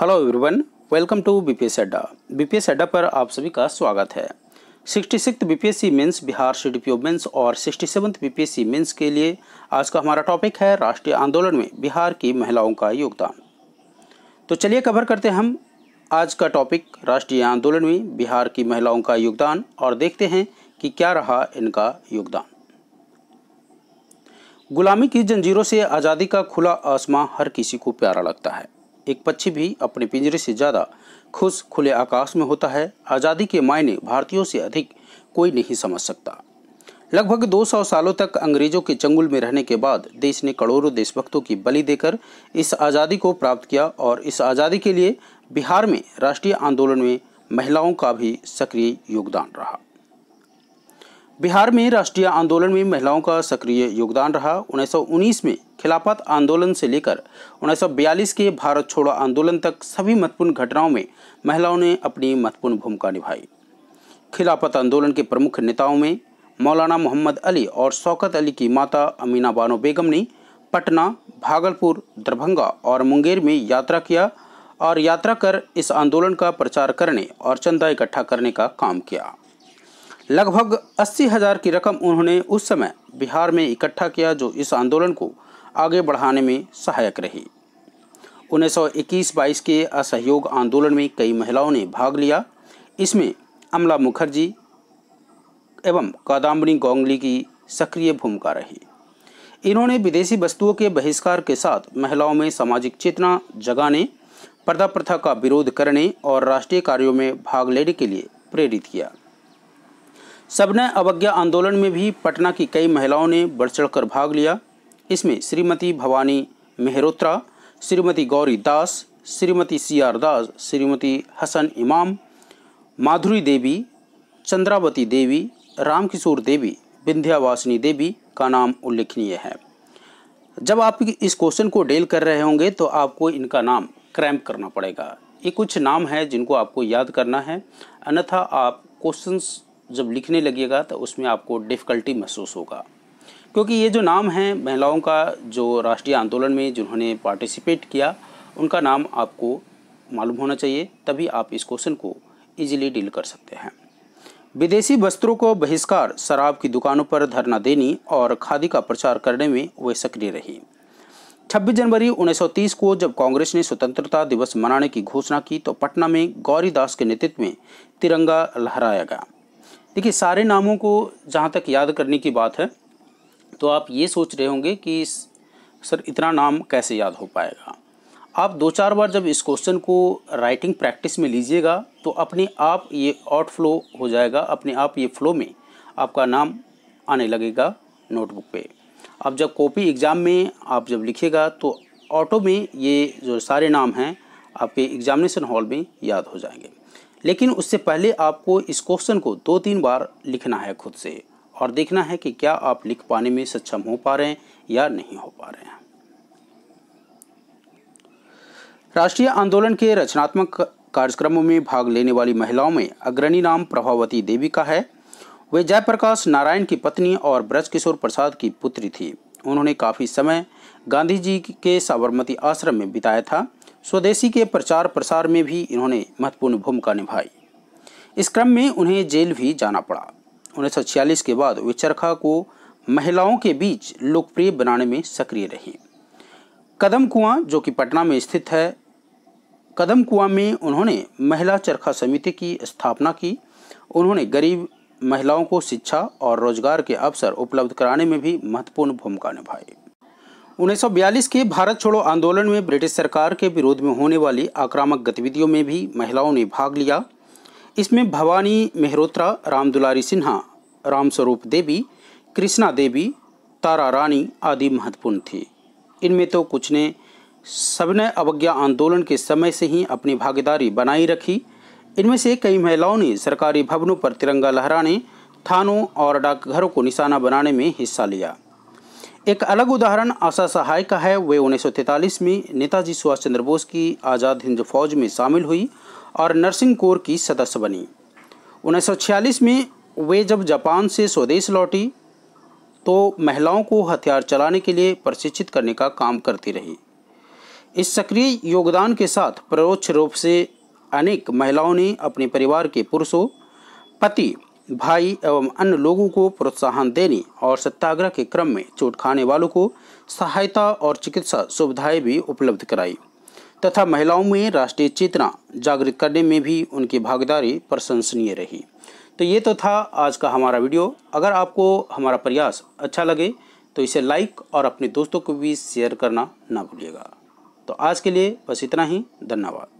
hello everyone welcome to BPS Adda BPS Adda पर आप सभी का स्वागत है sixty six BPSC mains Bihar CDPO mains और सिक्सटी सेवन्थ बीपीएससी मेंस के लिए आज का हमारा टॉपिक है राष्ट्रीय आंदोलन में बिहार की महिलाओं का योगदान तो चलिए कवर करते हैं हम आज का टॉपिक राष्ट्रीय आंदोलन में बिहार की महिलाओं का योगदान और देखते हैं कि क्या रहा इनका योगदान गुलामी की जंजीरों से आज़ादी का खुला आसमां हर किसी को प्यारा लगता है एक पक्षी भी अपने पिंजरे से ज़्यादा खुश खुले आकाश में होता है आज़ादी के मायने भारतीयों से अधिक कोई नहीं समझ सकता लगभग 200 सालों तक अंग्रेजों के चंगुल में रहने के बाद देश ने करोड़ों देशभक्तों की बलि देकर इस आज़ादी को प्राप्त किया और इस आज़ादी के लिए बिहार में राष्ट्रीय आंदोलन में महिलाओं का भी सक्रिय योगदान रहा बिहार में राष्ट्रीय आंदोलन में महिलाओं का सक्रिय योगदान रहा 1919 में खिलाफत आंदोलन से लेकर 1942 के भारत छोड़ो आंदोलन तक सभी महत्वपूर्ण घटनाओं में महिलाओं ने अपनी महत्वपूर्ण भूमिका निभाई खिलाफत आंदोलन के प्रमुख नेताओं में मौलाना मोहम्मद अली और शौकत अली की माता अमीना बानो बेगम ने पटना भागलपुर दरभंगा और मुंगेर में यात्रा किया और यात्रा कर इस आंदोलन का प्रचार करने और चंदा इकट्ठा करने का काम किया लगभग अस्सी हजार की रकम उन्होंने उस समय बिहार में इकट्ठा किया जो इस आंदोलन को आगे बढ़ाने में सहायक रही 1921-22 के असहयोग आंदोलन में कई महिलाओं ने भाग लिया इसमें अमला मुखर्जी एवं कादम्बनी गोंगली की सक्रिय भूमिका रही इन्होंने विदेशी वस्तुओं के बहिष्कार के साथ महिलाओं में सामाजिक चेतना जगाने पर्दा प्रथा का विरोध करने और राष्ट्रीय कार्यों में भाग लेने के लिए प्रेरित किया सबने अवज्ञा आंदोलन में भी पटना की कई महिलाओं ने बढ़ चढ़ कर भाग लिया इसमें श्रीमती भवानी मेहरोत्रा श्रीमती गौरी दास श्रीमती सी आर दास श्रीमती हसन इमाम माधुरी देवी चंद्रावती देवी रामकिशोर देवी विंध्यावासिनी देवी का नाम उल्लेखनीय है जब आप इस क्वेश्चन को डेल कर रहे होंगे तो आपको इनका नाम क्रैम्प करना पड़ेगा ये कुछ नाम है जिनको आपको याद करना है अन्यथा आप क्वेश्चंस जब लिखने लगेगा तो उसमें आपको डिफ़िकल्टी महसूस होगा क्योंकि ये जो नाम हैं महिलाओं का जो राष्ट्रीय आंदोलन में जिन्होंने पार्टिसिपेट किया उनका नाम आपको मालूम होना चाहिए तभी आप इस क्वेश्चन को ईजिली डील कर सकते हैं विदेशी वस्त्रों को बहिष्कार शराब की दुकानों पर धरना देनी और खादी का प्रचार करने में वे सक्रिय रही 26 जनवरी 1930 को जब कांग्रेस ने स्वतंत्रता दिवस मनाने की घोषणा की तो पटना में गौरीदास के नेतृत्व में तिरंगा लहराया गया देखिए सारे नामों को जहाँ तक याद करने की बात है तो आप ये सोच रहे होंगे कि सर इतना नाम कैसे याद हो पाएगा आप दो चार बार जब इस क्वेश्चन को राइटिंग प्रैक्टिस में लीजिएगा तो अपने आप ये आउट फ्लो हो जाएगा अपने आप ये फ्लो में आपका नाम आने लगेगा नोटबुक पे अब जब कॉपी एग्ज़ाम में आप जब लिखिएगा तो ऑटो में ये जो सारे नाम हैं आपके एग्जामिनेशन हॉल में याद हो जाएंगे लेकिन उससे पहले आपको इस क्वेश्चन को दो तीन बार लिखना है खुद से और देखना है कि क्या आप लिख पाने में सक्षम हो पा रहे हैं या नहीं हो पा रहे हैं राष्ट्रीय आंदोलन के रचनात्मक कार्यक्रमों में भाग लेने वाली महिलाओं में अग्रणी नाम प्रभावती देवी का है वे जयप्रकाश नारायण की पत्नी और ब्रजकिशोर प्रसाद की पुत्री थी उन्होंने काफ़ी समय गांधी जी के साबरमती आश्रम में बिताया था स्वदेशी के प्रचार प्रसार में भी इन्होंने महत्वपूर्ण भूमिका निभाई इस क्रम में उन्हें जेल भी जाना पड़ा उन्नीस के बाद वे चरखा को महिलाओं के बीच लोकप्रिय बनाने में सक्रिय रही कदम कुआं जो कि पटना में स्थित है कदम कुआं में उन्होंने महिला चरखा समिति की स्थापना की उन्होंने गरीब महिलाओं को शिक्षा और रोजगार के अवसर उपलब्ध कराने में भी महत्वपूर्ण भूमिका निभाई 1942 के भारत छोड़ो आंदोलन में ब्रिटिश सरकार के विरोध में होने वाली आक्रामक गतिविधियों में भी महिलाओं ने भाग लिया इसमें भवानी मेहरोत्रा राम दुलारी सिन्हा रामस्वरूप देवी कृष्णा देवी तारा रानी आदि महत्वपूर्ण थी इनमें तो कुछ ने सबने अवज्ञा आंदोलन के समय से ही अपनी भागीदारी बनाई रखी इनमें से कई महिलाओं ने सरकारी भवनों पर तिरंगा लहराने थानों और डाकघरों को निशाना बनाने में हिस्सा लिया एक अलग उदाहरण आशा सहाय का है वे उन्नीस में नेताजी सुभाष चंद्र बोस की आज़ाद हिंद फौज में शामिल हुई और नर्सिंग कोर की सदस्य बनी उन्नीस में वे जब जापान से स्वदेश लौटी तो महिलाओं को हथियार चलाने के लिए प्रशिक्षित करने का काम करती रही इस सक्रिय योगदान के साथ परोक्ष रूप से अनेक महिलाओं ने अपने परिवार के पुरुषों पति भाई एवं अन्य लोगों को प्रोत्साहन देने और सत्याग्रह के क्रम में चोट खाने वालों को सहायता और चिकित्सा सुविधाएं भी उपलब्ध कराई तथा महिलाओं में राष्ट्रीय चेतना जागृत करने में भी उनकी भागीदारी प्रशंसनीय रही तो ये तो था आज का हमारा वीडियो अगर आपको हमारा प्रयास अच्छा लगे तो इसे लाइक और अपने दोस्तों को भी शेयर करना ना भूलिएगा तो आज के लिए बस इतना ही धन्यवाद